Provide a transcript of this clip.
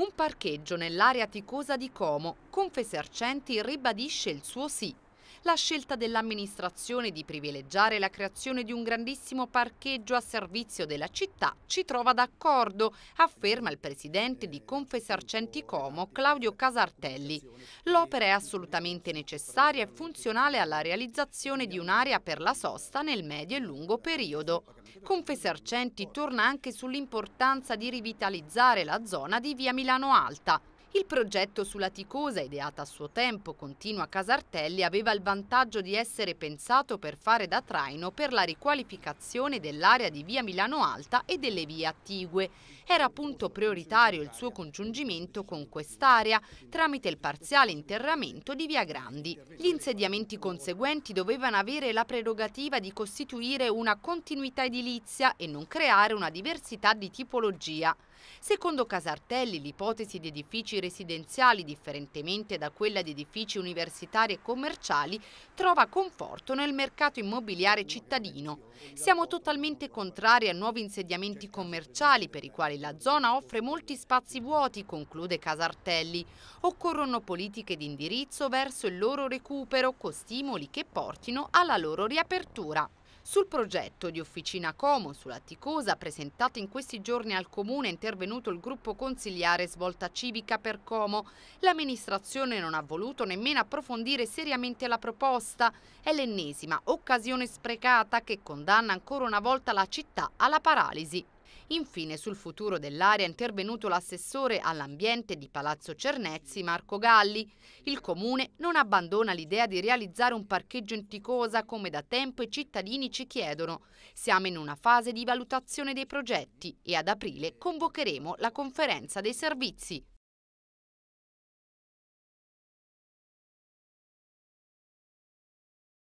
un parcheggio nell'area ticosa di Como. Confesercenti ribadisce il suo sì la scelta dell'amministrazione di privilegiare la creazione di un grandissimo parcheggio a servizio della città ci trova d'accordo, afferma il presidente di Confesarcenti Como, Claudio Casartelli. L'opera è assolutamente necessaria e funzionale alla realizzazione di un'area per la sosta nel medio e lungo periodo. Confesarcenti torna anche sull'importanza di rivitalizzare la zona di via Milano Alta, il progetto sulla Ticosa, ideata a suo tempo, continua Casartelli, aveva il vantaggio di essere pensato per fare da traino per la riqualificazione dell'area di via Milano Alta e delle vie attigue. Era appunto prioritario il suo congiungimento con quest'area tramite il parziale interramento di via Grandi. Gli insediamenti conseguenti dovevano avere la prerogativa di costituire una continuità edilizia e non creare una diversità di tipologia. Secondo Casartelli, l'ipotesi di edifici residenziali, differentemente da quella di edifici universitari e commerciali, trova conforto nel mercato immobiliare cittadino. Siamo totalmente contrari a nuovi insediamenti commerciali per i quali la zona offre molti spazi vuoti, conclude Casartelli. Occorrono politiche di indirizzo verso il loro recupero con stimoli che portino alla loro riapertura. Sul progetto di Officina Como sulla Ticosa presentato in questi giorni al Comune è intervenuto il gruppo consigliare Svolta Civica per Como. L'amministrazione non ha voluto nemmeno approfondire seriamente la proposta. È l'ennesima occasione sprecata che condanna ancora una volta la città alla paralisi. Infine sul futuro dell'area è intervenuto l'assessore all'ambiente di Palazzo Cernezzi Marco Galli. Il comune non abbandona l'idea di realizzare un parcheggio in Ticosa come da tempo i cittadini ci chiedono. Siamo in una fase di valutazione dei progetti e ad aprile convocheremo la conferenza dei servizi.